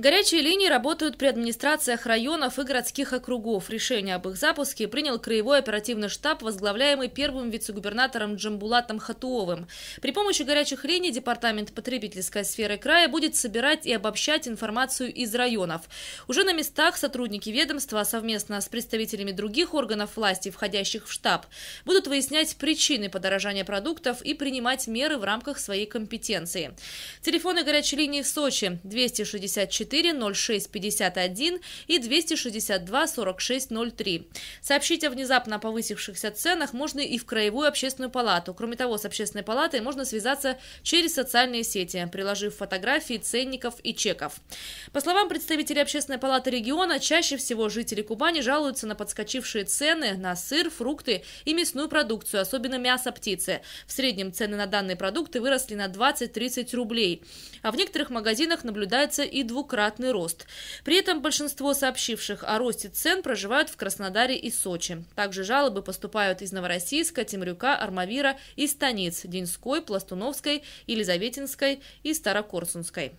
Горячие линии работают при администрациях районов и городских округов. Решение об их запуске принял Краевой оперативный штаб, возглавляемый первым вице-губернатором Джамбулатом Хатуовым. При помощи горячих линий Департамент потребительской сферы края будет собирать и обобщать информацию из районов. Уже на местах сотрудники ведомства совместно с представителями других органов власти, входящих в штаб, будут выяснять причины подорожания продуктов и принимать меры в рамках своей компетенции. Телефоны горячей линии в Сочи 264 54 06 51 и 262 46 03. Сообщить о внезапно повысившихся ценах можно и в Краевую общественную палату. Кроме того, с общественной палатой можно связаться через социальные сети, приложив фотографии ценников и чеков. По словам представителей общественной палаты региона, чаще всего жители Кубани жалуются на подскочившие цены на сыр, фрукты и мясную продукцию, особенно мясо птицы. В среднем цены на данные продукты выросли на 20-30 рублей. А в некоторых магазинах наблюдается и двух двухкратный рост. При этом большинство сообщивших о росте цен проживают в Краснодаре и Сочи. Также жалобы поступают из Новороссийска, Темрюка, Армавира и станиц Динской, Пластуновской, Елизаветинской и Старокорсунской.